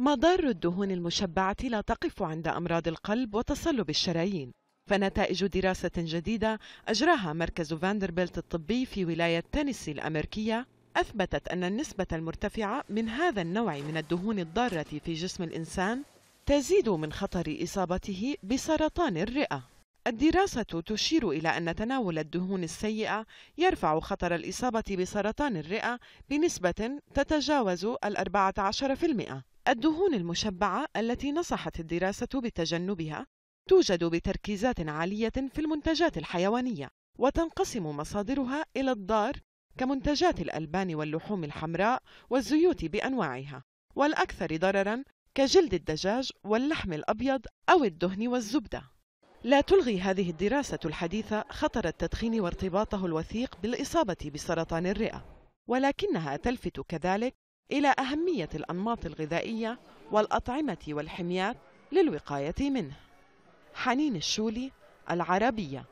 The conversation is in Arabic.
مضار الدهون المشبعة لا تقف عند أمراض القلب وتصلب الشرايين فنتائج دراسة جديدة أجراها مركز فاندربيلت الطبي في ولاية تينيسي الأمريكية أثبتت أن النسبة المرتفعة من هذا النوع من الدهون الضارة في جسم الإنسان تزيد من خطر إصابته بسرطان الرئة الدراسة تشير إلى أن تناول الدهون السيئة يرفع خطر الإصابة بسرطان الرئة بنسبة تتجاوز الأربعة عشر في المئة الدهون المشبعة التي نصحت الدراسة بتجنبها توجد بتركيزات عالية في المنتجات الحيوانية وتنقسم مصادرها إلى الضار كمنتجات الألبان واللحوم الحمراء والزيوت بأنواعها والأكثر ضرراً كجلد الدجاج واللحم الأبيض أو الدهن والزبدة لا تلغي هذه الدراسة الحديثة خطر التدخين وارتباطه الوثيق بالإصابة بسرطان الرئة ولكنها تلفت كذلك إلى أهمية الأنماط الغذائية والأطعمة والحميات للوقاية منه حنين الشولي العربية